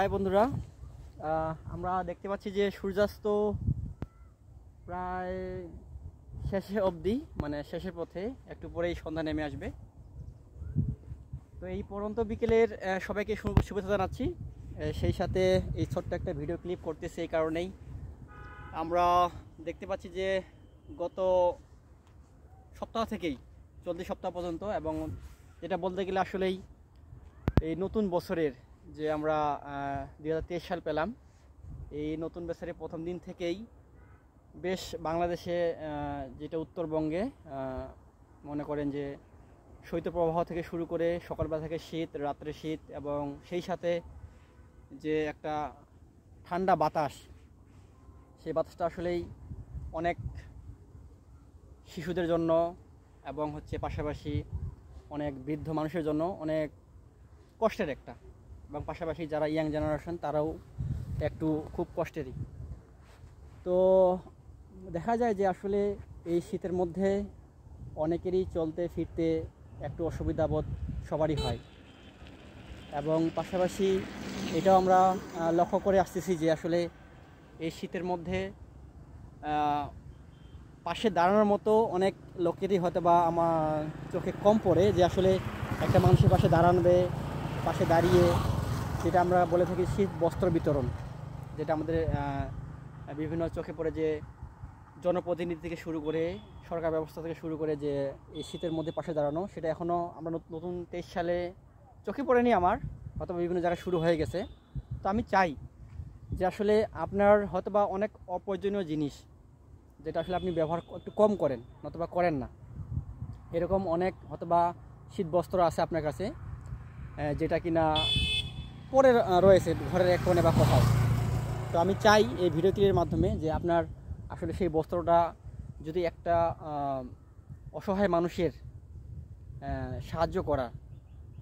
high বন্ধুরা আমরা দেখতে পাচ্ছি যে সূর্যাস্ত প্রায় শেষে অবধি মানে শেষের পথে একটু পরেই সন্ধ্যা নেমে আসবে তো এই পরন্ত বিকেলের সবাইকে শুভেচ্ছা জানাচ্ছি সেই সাথে এই ছোট্ট একটা ভিডিও ক্লিপ করতেছে এই কারণেই আমরা দেখতে পাচ্ছি যে গত সপ্তাহ থেকেই চলতি সপ্তাহ পর্যন্ত এবং এটা বলতে গেলে আসলেই এই নতুন বছরের যে আমরা দুই সাল পেলাম এই নতুন বেচারের প্রথম দিন থেকেই বেশ বাংলাদেশে যেটা উত্তরবঙ্গে মনে করেন যে শৈত্যপ্রবাহ থেকে শুরু করে সকালবেলা থেকে শীত রাত্রে শীত এবং সেই সাথে যে একটা ঠান্ডা বাতাস সেই বাতাসটা আসলেই অনেক শিশুদের জন্য এবং হচ্ছে পাশাপাশি অনেক বৃদ্ধ মানুষের জন্য অনেক কষ্টের একটা এবং পাশাপাশি যারা ইয়াং জেনারেশন তারাও একটু খুব কষ্টেরই তো দেখা যায় যে আসলে এই শীতের মধ্যে অনেকেরই চলতে ফিরতে একটু অসুবিধাবোধ সবারই হয় এবং পাশাপাশি এটাও আমরা লক্ষ্য করে আসতেছি যে আসলে এই শীতের মধ্যে পাশে দাঁড়ানোর মতো অনেক লোকেরই হয়তো বা আমার চোখে কম পড়ে যে আসলে একটা মানুষের পাশে দাঁড়ানবে পাশে দাঁড়িয়ে যেটা আমরা বলে থাকি শীত বস্ত্র বিতরণ যেটা আমাদের বিভিন্ন চোখে পড়ে যে জনপ্রতিনিধি থেকে শুরু করে সরকার ব্যবস্থা থেকে শুরু করে যে এই শীতের মধ্যে পাশে দাঁড়ানো সেটা এখনও আমরা নতুন তেইশ সালে চোখে পড়েনি আমার হয়তো বিভিন্ন জায়গায় শুরু হয়ে গেছে তো আমি চাই যে আসলে আপনার হয়তো বা অনেক অপ্রয়োজনীয় জিনিস যেটা আসলে আপনি ব্যবহার একটু কম করেন নতুবা করেন না এরকম অনেক হয়তো বা শীতবস্ত্র আছে আপনার কাছে যেটা কিনা পরে রয়েছে ঘরের এক কোণে বা কোথাও তো আমি চাই এই ভিডিওটির মাধ্যমে যে আপনার আসলে সেই বস্ত্রটা যদি একটা অসহায় মানুষের সাহায্য করা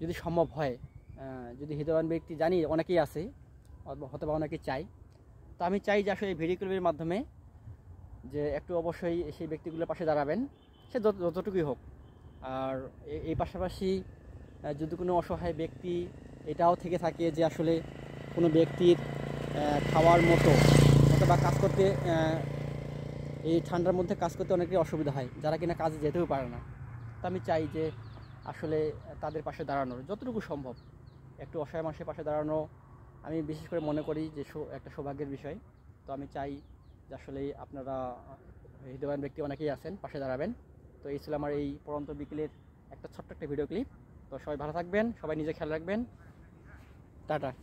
যদি সম্ভব হয় যদি হৃদয়ান ব্যক্তি জানি অনেকেই আছে অথবা অনেকে চাই তো আমি চাই যে আসলে এই ভিডিও ক্লিপের মাধ্যমে যে একটু অবশ্যই সেই ব্যক্তিগুলোর পাশে দাঁড়াবেন সে যত যতটুকুই হোক আর এই পাশাপাশি যদি কোনো অসহায় ব্যক্তি এটাও থেকে থাকে যে আসলে কোনো ব্যক্তির খাওয়ার মতো অথবা কাজ করতে এই ঠান্ডার মধ্যে কাজ করতে অনেকই অসুবিধা হয় যারা কিনা কাজে যেতেও পারে না তো আমি চাই যে আসলে তাদের পাশে দাঁড়ানোর যতটুকু সম্ভব একটু অসহায় মাসের পাশে দাঁড়ানো আমি বিশেষ করে মনে করি যে একটা সৌভাগ্যের বিষয় তো আমি চাই যে আসলে আপনারা হৃদয়বান ব্যক্তি অনেকেই আছেন পাশে দাঁড়াবেন তো এই ছিল আমার এই পরন্ত বিকেলের একটা ছোট্ট একটা ভিডিও ক্লিপ তো সবাই ভালো থাকবেন সবাই নিজে খেয়াল রাখবেন 呆呆。